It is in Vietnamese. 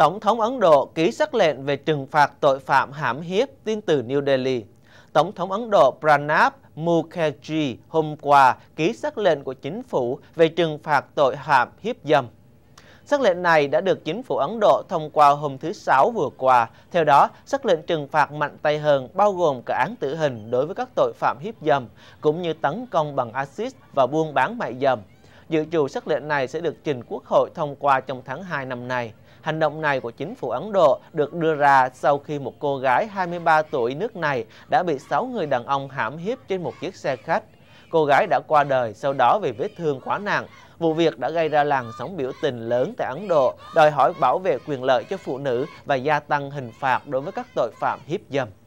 Tổng thống Ấn Độ ký sắc lệnh về trừng phạt tội phạm hãm hiếp tin từ New Delhi. Tổng thống Ấn Độ Pranab Mukherjee hôm qua ký sắc lệnh của chính phủ về trừng phạt tội hãm hiếp dâm. Sắc lệnh này đã được chính phủ Ấn Độ thông qua hôm thứ Sáu vừa qua. Theo đó, sắc lệnh trừng phạt mạnh tay hơn bao gồm cả án tử hình đối với các tội phạm hiếp dâm, cũng như tấn công bằng axit và buôn bán mại dâm. Dự trù sắc lệnh này sẽ được trình Quốc hội thông qua trong tháng 2 năm nay. Hành động này của chính phủ Ấn Độ được đưa ra sau khi một cô gái 23 tuổi nước này đã bị 6 người đàn ông hãm hiếp trên một chiếc xe khách. Cô gái đã qua đời sau đó vì vết thương quá nặng. Vụ việc đã gây ra làn sóng biểu tình lớn tại Ấn Độ, đòi hỏi bảo vệ quyền lợi cho phụ nữ và gia tăng hình phạt đối với các tội phạm hiếp dâm.